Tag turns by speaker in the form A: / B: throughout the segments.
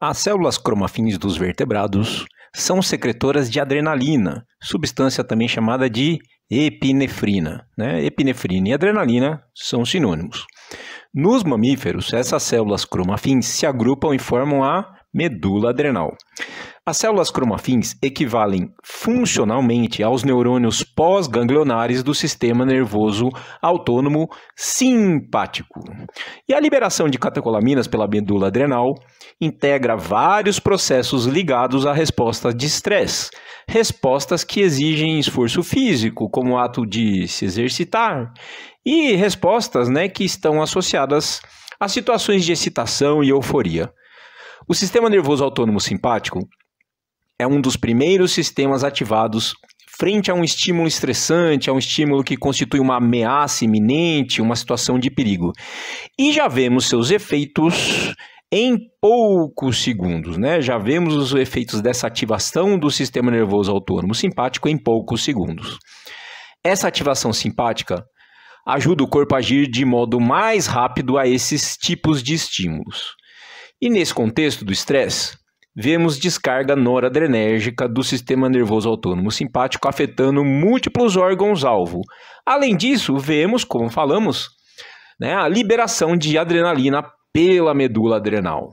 A: As células cromafins dos vertebrados são secretoras de adrenalina, substância também chamada de epinefrina. Né? Epinefrina e adrenalina são sinônimos. Nos mamíferos, essas células cromafins se agrupam e formam a medula adrenal. As células cromafins equivalem funcionalmente aos neurônios pós-ganglionares do sistema nervoso autônomo simpático. E a liberação de catecolaminas pela medula adrenal integra vários processos ligados à resposta de estresse, respostas que exigem esforço físico, como o ato de se exercitar, e respostas né, que estão associadas a situações de excitação e euforia. O sistema nervoso autônomo simpático é um dos primeiros sistemas ativados frente a um estímulo estressante, a um estímulo que constitui uma ameaça iminente, uma situação de perigo. E já vemos seus efeitos em poucos segundos, né? Já vemos os efeitos dessa ativação do sistema nervoso autônomo simpático em poucos segundos. Essa ativação simpática ajuda o corpo a agir de modo mais rápido a esses tipos de estímulos. E nesse contexto do estresse, vemos descarga noradrenérgica do sistema nervoso autônomo simpático afetando múltiplos órgãos-alvo. Além disso, vemos, como falamos, né, a liberação de adrenalina pela medula adrenal.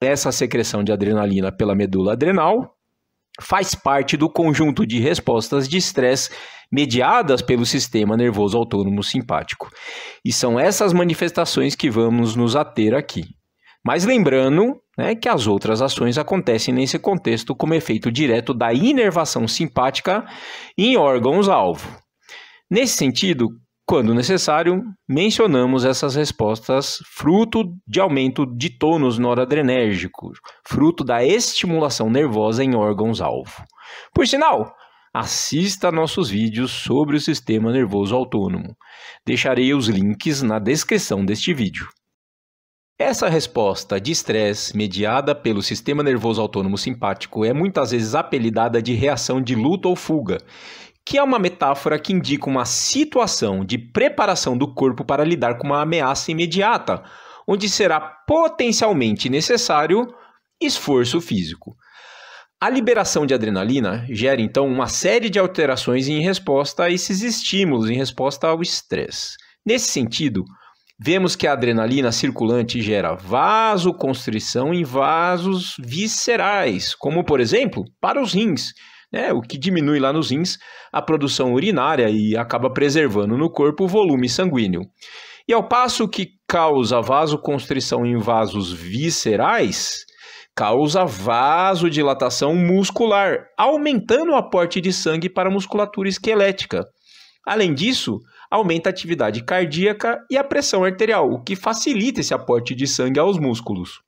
A: Essa secreção de adrenalina pela medula adrenal faz parte do conjunto de respostas de estresse mediadas pelo sistema nervoso autônomo simpático. E são essas manifestações que vamos nos ater aqui. Mas lembrando né, que as outras ações acontecem nesse contexto como efeito direto da inervação simpática em órgãos-alvo. Nesse sentido, quando necessário, mencionamos essas respostas fruto de aumento de tônus noradrenérgico, fruto da estimulação nervosa em órgãos-alvo. Por sinal, assista nossos vídeos sobre o sistema nervoso autônomo. Deixarei os links na descrição deste vídeo. Essa resposta de estresse mediada pelo sistema nervoso autônomo simpático é muitas vezes apelidada de reação de luta ou fuga, que é uma metáfora que indica uma situação de preparação do corpo para lidar com uma ameaça imediata, onde será potencialmente necessário esforço físico. A liberação de adrenalina gera então uma série de alterações em resposta a esses estímulos, em resposta ao estresse. Nesse sentido, Vemos que a adrenalina circulante gera vasoconstrição em vasos viscerais, como por exemplo para os rins, né? o que diminui lá nos rins a produção urinária e acaba preservando no corpo o volume sanguíneo. E ao passo que causa vasoconstrição em vasos viscerais, causa vasodilatação muscular, aumentando o aporte de sangue para a musculatura esquelética. Além disso, aumenta a atividade cardíaca e a pressão arterial, o que facilita esse aporte de sangue aos músculos.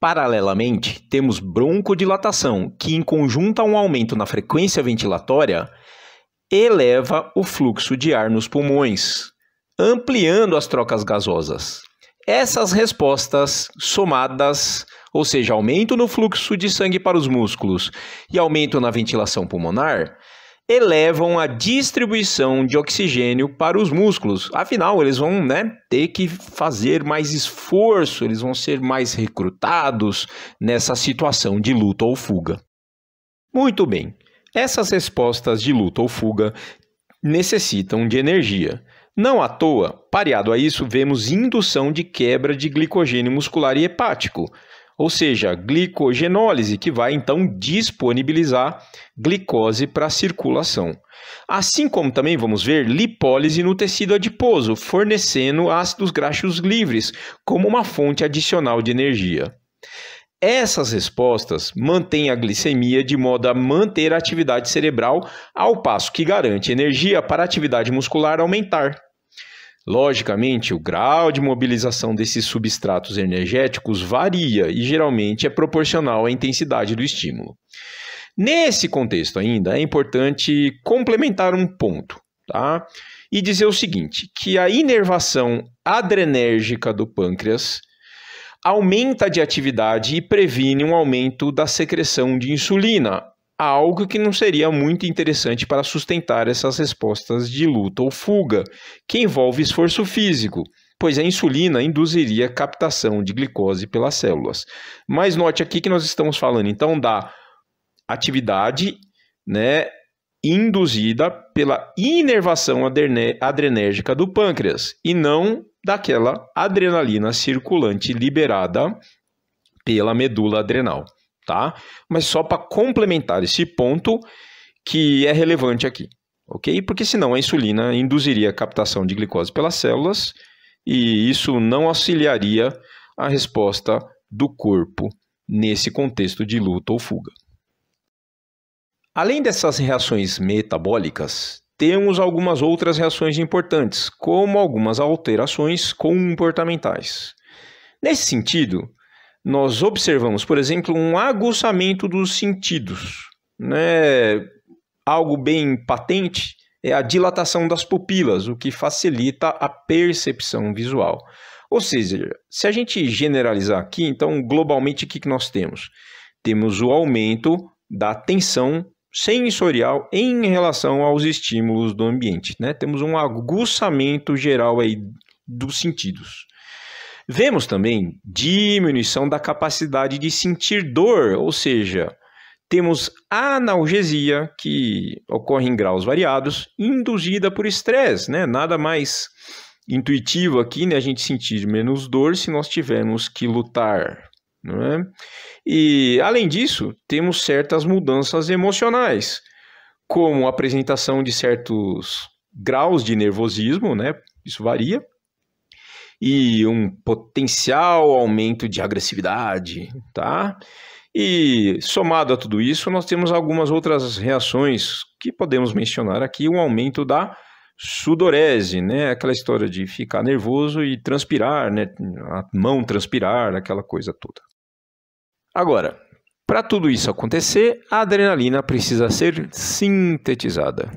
A: Paralelamente, temos broncodilatação, que em conjunto a um aumento na frequência ventilatória, eleva o fluxo de ar nos pulmões, ampliando as trocas gasosas. Essas respostas somadas, ou seja, aumento no fluxo de sangue para os músculos e aumento na ventilação pulmonar, elevam a distribuição de oxigênio para os músculos. Afinal, eles vão né, ter que fazer mais esforço, eles vão ser mais recrutados nessa situação de luta ou fuga. Muito bem, essas respostas de luta ou fuga necessitam de energia. Não à toa, pareado a isso, vemos indução de quebra de glicogênio muscular e hepático, ou seja, glicogenólise, que vai então disponibilizar glicose para a circulação. Assim como também vamos ver lipólise no tecido adiposo, fornecendo ácidos graxos livres como uma fonte adicional de energia. Essas respostas mantêm a glicemia de modo a manter a atividade cerebral, ao passo que garante energia para a atividade muscular aumentar. Logicamente, o grau de mobilização desses substratos energéticos varia e geralmente é proporcional à intensidade do estímulo. Nesse contexto ainda, é importante complementar um ponto, tá? E dizer o seguinte, que a inervação adrenérgica do pâncreas aumenta de atividade e previne um aumento da secreção de insulina, algo que não seria muito interessante para sustentar essas respostas de luta ou fuga, que envolve esforço físico, pois a insulina induziria captação de glicose pelas células. Mas note aqui que nós estamos falando então da atividade, né, induzida pela inervação adrenérgica do pâncreas e não daquela adrenalina circulante liberada pela medula adrenal tá? Mas só para complementar esse ponto que é relevante aqui, ok? Porque senão a insulina induziria a captação de glicose pelas células e isso não auxiliaria a resposta do corpo nesse contexto de luta ou fuga. Além dessas reações metabólicas, temos algumas outras reações importantes, como algumas alterações comportamentais. Nesse sentido, nós observamos, por exemplo, um aguçamento dos sentidos. Né? Algo bem patente é a dilatação das pupilas, o que facilita a percepção visual. Ou seja, se a gente generalizar aqui, então globalmente o que, nós temos? Temos o aumento da tensão sensorial em relação aos estímulos do ambiente. Né? Temos um aguçamento geral aí dos sentidos. Vemos também diminuição da capacidade de sentir dor, ou seja, temos analgesia, que ocorre em graus variados, induzida por estresse, né? Nada mais intuitivo aqui, né? A gente sentir menos dor se nós tivermos que lutar, não é? E além disso, temos certas mudanças emocionais, como a apresentação de certos graus de nervosismo, né? Isso varia e um potencial aumento de agressividade, tá? E somado a tudo isso, nós temos algumas outras reações que podemos mencionar aqui, um aumento da sudorese, né? Aquela história de ficar nervoso e transpirar, né? A mão transpirar, aquela coisa toda. Agora, para tudo isso acontecer, a adrenalina precisa ser sintetizada.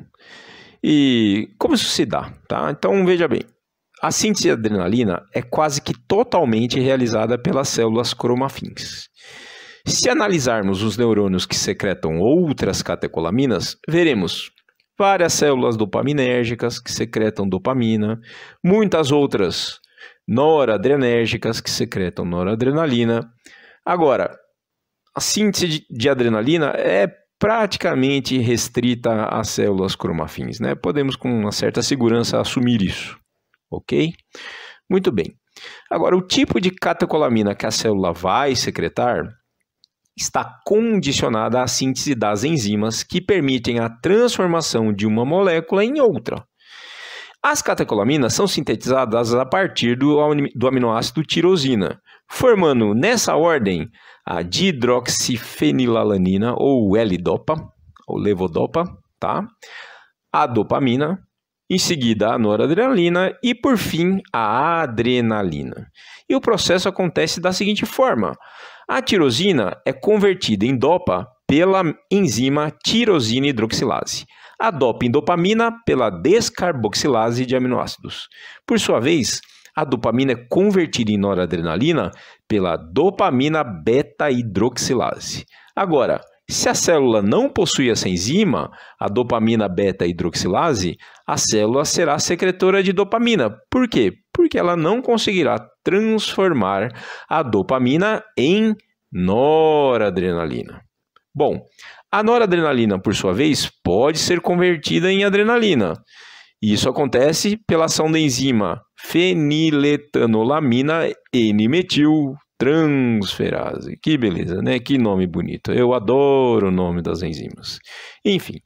A: E como isso se dá, tá? Então veja bem, a síntese de adrenalina é quase que totalmente realizada pelas células cromafins. Se analisarmos os neurônios que secretam outras catecolaminas, veremos várias células dopaminérgicas que secretam dopamina, muitas outras noradrenérgicas que secretam noradrenalina. Agora, a síntese de adrenalina é praticamente restrita às células cromafins, né? Podemos com uma certa segurança assumir isso ok? Muito bem. Agora, o tipo de catecolamina que a célula vai secretar está condicionada à síntese das enzimas que permitem a transformação de uma molécula em outra. As catecolaminas são sintetizadas a partir do, do aminoácido tirosina, formando nessa ordem a didroxifenilalanina ou L-DOPA, ou levodopa, tá? A dopamina, em seguida a noradrenalina e por fim a adrenalina. E o processo acontece da seguinte forma: a tirosina é convertida em dopa pela enzima tirosina hidroxilase, a dopa em dopamina pela descarboxilase de aminoácidos. Por sua vez, a dopamina é convertida em noradrenalina pela dopamina beta-hidroxilase. Agora, se a célula não possui essa enzima, a dopamina beta-hidroxilase, a célula será secretora de dopamina. Por quê? Porque ela não conseguirá transformar a dopamina em noradrenalina. Bom, a noradrenalina, por sua vez, pode ser convertida em adrenalina. Isso acontece pela ação da enzima feniletanolamina N-metil transferase. Que beleza, né? Que nome bonito. Eu adoro o nome das enzimas. Enfim,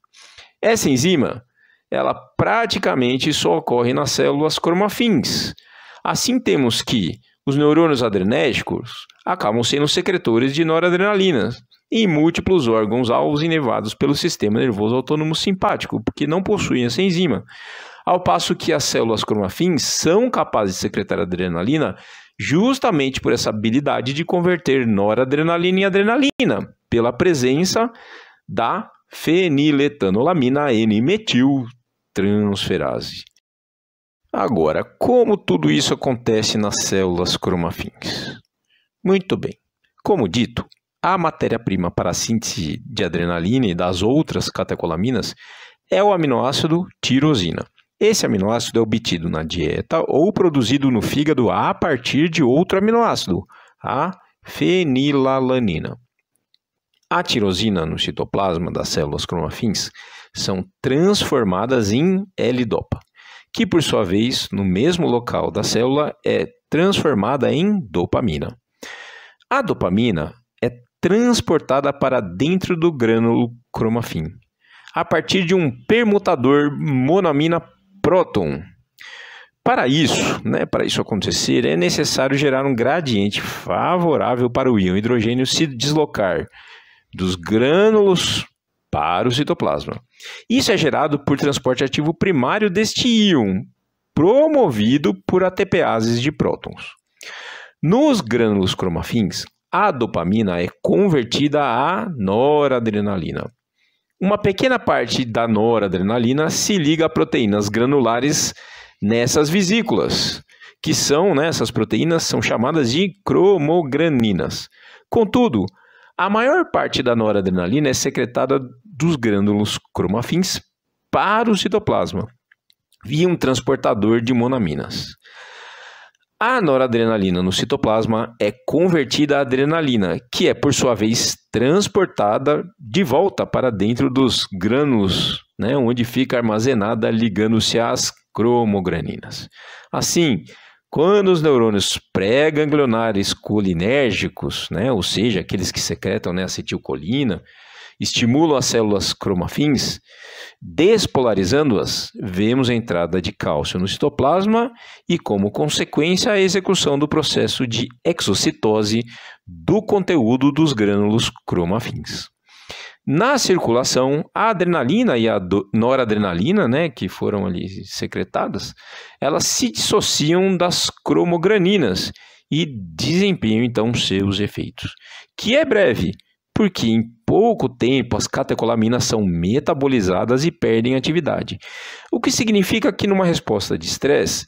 A: essa enzima, ela praticamente só ocorre nas células cromafins. Assim temos que os neurônios adrenérgicos acabam sendo secretores de noradrenalina em múltiplos órgãos alvos inervados pelo sistema nervoso autônomo simpático, porque não possuem essa enzima. Ao passo que as células cromafins são capazes de secretar adrenalina justamente por essa habilidade de converter noradrenalina em adrenalina, pela presença da feniletanolamina N-metiltransferase. Agora, como tudo isso acontece nas células cromafins? Muito bem. Como dito, a matéria-prima para a síntese de adrenalina e das outras catecolaminas é o aminoácido tirosina. Esse aminoácido é obtido na dieta ou produzido no fígado a partir de outro aminoácido, a fenilalanina. A tirosina no citoplasma das células cromafins são transformadas em L-dopa, que por sua vez, no mesmo local da célula, é transformada em dopamina. A dopamina é transportada para dentro do grânulo cromafin, a partir de um permutador monamina próton. Para isso, né, para isso acontecer, é necessário gerar um gradiente favorável para o íon hidrogênio se deslocar dos grânulos para o citoplasma. Isso é gerado por transporte ativo primário deste íon, promovido por ATPases de prótons. Nos grânulos cromafins, a dopamina é convertida a noradrenalina, uma pequena parte da noradrenalina se liga a proteínas granulares nessas vesículas, que são, né, essas proteínas são chamadas de cromograninas. Contudo, a maior parte da noradrenalina é secretada dos grânulos cromafins para o citoplasma, via um transportador de monaminas. A noradrenalina no citoplasma é convertida à adrenalina, que é por sua vez transportada de volta para dentro dos grânulos, né, onde fica armazenada ligando-se às cromograninas. Assim, quando os neurônios pré-ganglionares colinérgicos, né, ou seja, aqueles que secretam né, acetilcolina, estimulam as células cromafins, despolarizando-as, vemos a entrada de cálcio no citoplasma e, como consequência, a execução do processo de exocitose do conteúdo dos grânulos cromafins. Na circulação, a adrenalina e a noradrenalina, né, que foram ali secretadas, elas se dissociam das cromograninas e desempenham então seus efeitos, que é breve, porque em pouco tempo as catecolaminas são metabolizadas e perdem atividade. O que significa que numa resposta de estresse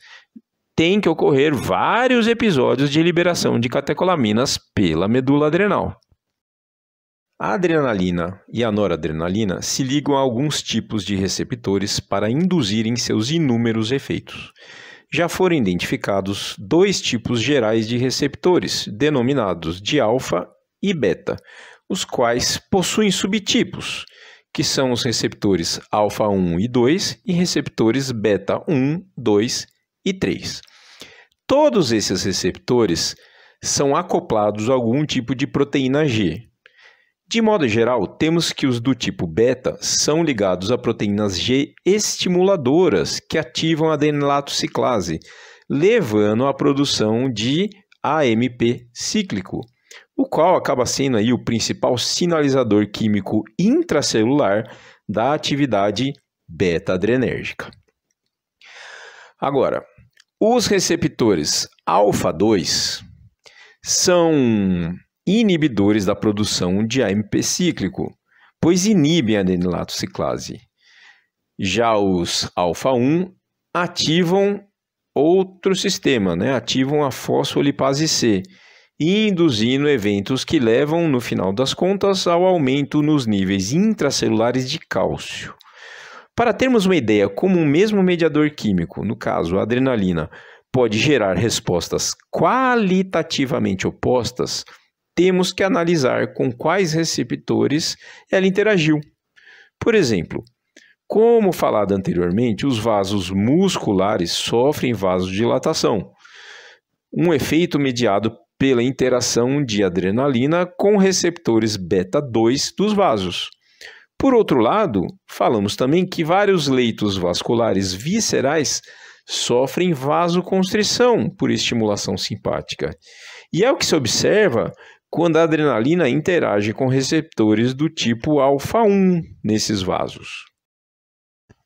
A: tem que ocorrer vários episódios de liberação de catecolaminas pela medula adrenal. A adrenalina e a noradrenalina se ligam a alguns tipos de receptores para induzirem seus inúmeros efeitos. Já foram identificados dois tipos gerais de receptores, denominados de alfa e beta, os quais possuem subtipos, que são os receptores alfa 1 e 2 e receptores beta 1, 2 e 3. Todos esses receptores são acoplados a algum tipo de proteína G. De modo geral, temos que os do tipo beta são ligados a proteínas G estimuladoras que ativam a adenilato ciclase, levando à produção de AMP cíclico o qual acaba sendo aí o principal sinalizador químico intracelular da atividade beta-adrenérgica. Agora, os receptores alfa-2 são inibidores da produção de AMP cíclico, pois inibem a adenilato ciclase. Já os alfa-1 ativam outro sistema, né? ativam a fosfolipase C, e induzindo eventos que levam, no final das contas, ao aumento nos níveis intracelulares de cálcio. Para termos uma ideia, como um mesmo mediador químico, no caso a adrenalina, pode gerar respostas qualitativamente opostas, temos que analisar com quais receptores ela interagiu. Por exemplo, como falado anteriormente, os vasos musculares sofrem vasodilatação, um efeito mediado pela interação de adrenalina com receptores beta 2 dos vasos. Por outro lado, falamos também que vários leitos vasculares viscerais sofrem vasoconstrição por estimulação simpática. E é o que se observa quando a adrenalina interage com receptores do tipo alfa-1 nesses vasos.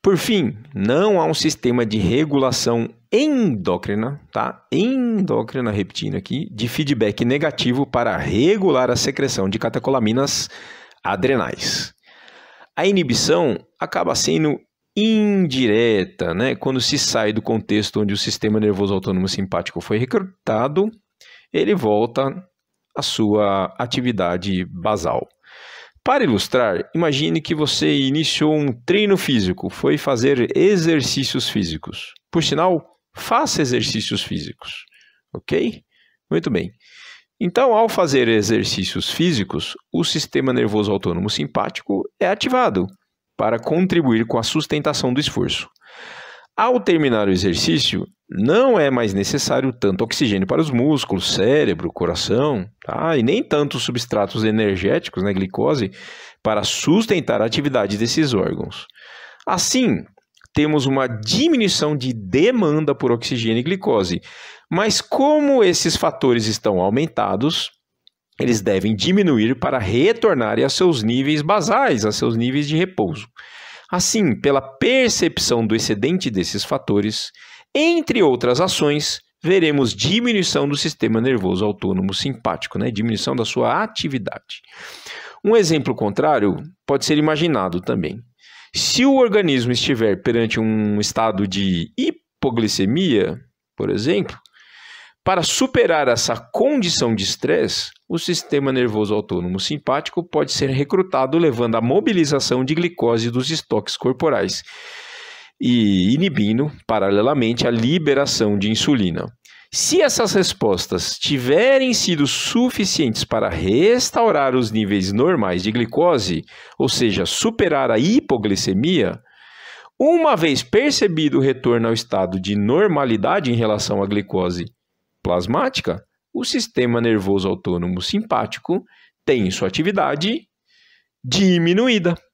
A: Por fim, não há um sistema de regulação endócrina, tá? Endócrina, repetindo aqui, de feedback negativo para regular a secreção de catecolaminas adrenais. A inibição acaba sendo indireta, né? Quando se sai do contexto onde o sistema nervoso autônomo simpático foi recrutado, ele volta à sua atividade basal. Para ilustrar, imagine que você iniciou um treino físico, foi fazer exercícios físicos. Por sinal, faça exercícios físicos, ok? Muito bem. Então, ao fazer exercícios físicos, o sistema nervoso autônomo simpático é ativado para contribuir com a sustentação do esforço. Ao terminar o exercício, não é mais necessário tanto oxigênio para os músculos, cérebro, coração, tá? e nem tantos substratos energéticos, né, glicose, para sustentar a atividade desses órgãos. Assim, temos uma diminuição de demanda por oxigênio e glicose. Mas como esses fatores estão aumentados, eles devem diminuir para retornarem a seus níveis basais, a seus níveis de repouso. Assim, pela percepção do excedente desses fatores, entre outras ações, veremos diminuição do sistema nervoso autônomo simpático, né? diminuição da sua atividade. Um exemplo contrário pode ser imaginado também. Se o organismo estiver perante um estado de hipoglicemia, por exemplo, para superar essa condição de estresse, o sistema nervoso autônomo simpático pode ser recrutado, levando à mobilização de glicose dos estoques corporais e inibindo, paralelamente, a liberação de insulina. Se essas respostas tiverem sido suficientes para restaurar os níveis normais de glicose, ou seja, superar a hipoglicemia, uma vez percebido o retorno ao estado de normalidade em relação à glicose plasmática, o sistema nervoso autônomo simpático tem sua atividade diminuída.